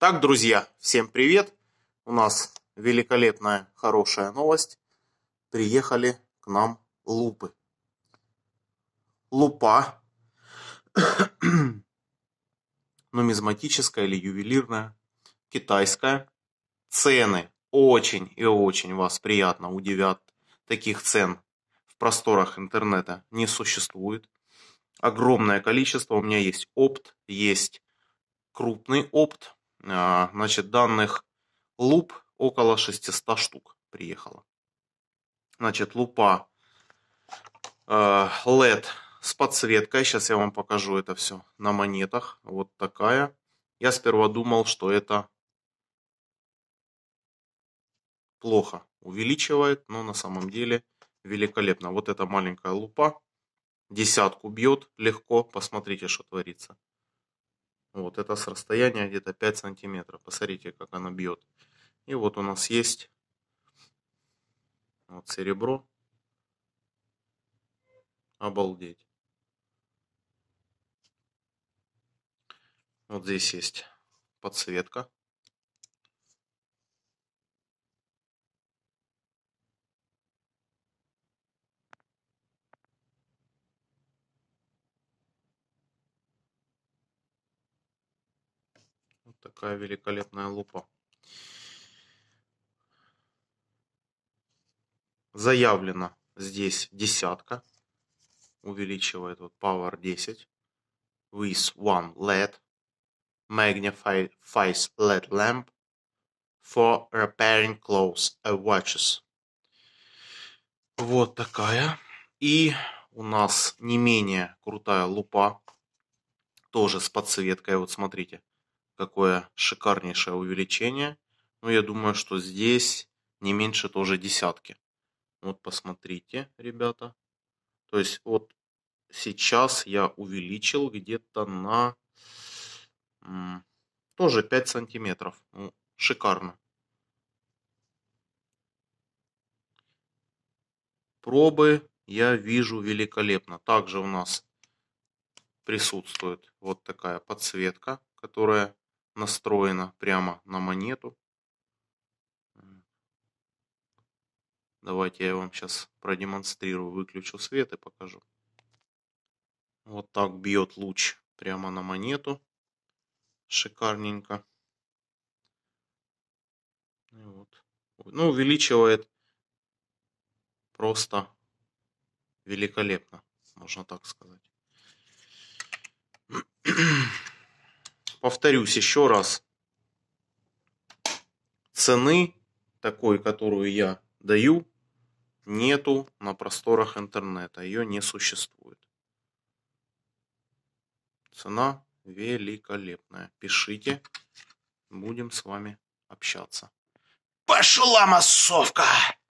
Так, друзья, всем привет! У нас великолепная, хорошая новость. Приехали к нам лупы. Лупа. Нумизматическая или ювелирная. Китайская. Цены очень и очень вас приятно удивят. Таких цен в просторах интернета не существует. Огромное количество. У меня есть опт, есть крупный опт, а, значит, данных луп около 600 штук приехало. Значит, лупа LED э, с подсветкой. Сейчас я вам покажу это все на монетах. Вот такая. Я сперва думал, что это плохо увеличивает, но на самом деле великолепно. Вот эта маленькая лупа десятку бьет легко. Посмотрите, что творится. Вот это с расстояния где-то 5 сантиметров. Посмотрите, как она бьет. И вот у нас есть вот серебро. Обалдеть. Вот здесь есть подсветка. такая великолепная лупа. Заявлено здесь десятка. Увеличивает вот Power 10. With one LED. Magnified face LED lamp. For repairing clothes and watches. Вот такая. И у нас не менее крутая лупа. Тоже с подсветкой. Вот смотрите какое шикарнейшее увеличение. Но ну, я думаю, что здесь не меньше тоже десятки. Вот посмотрите, ребята. То есть вот сейчас я увеличил где-то на тоже 5 сантиметров. Ну, шикарно. Пробы я вижу великолепно. Также у нас присутствует вот такая подсветка, которая настроена прямо на монету. Давайте я вам сейчас продемонстрирую, выключу свет и покажу. Вот так бьет луч прямо на монету. Шикарненько. вот. Ну, увеличивает просто великолепно, можно так сказать повторюсь еще раз, цены такой, которую я даю, нету на просторах интернета, ее не существует. Цена великолепная. Пишите, будем с вами общаться. Пошла массовка!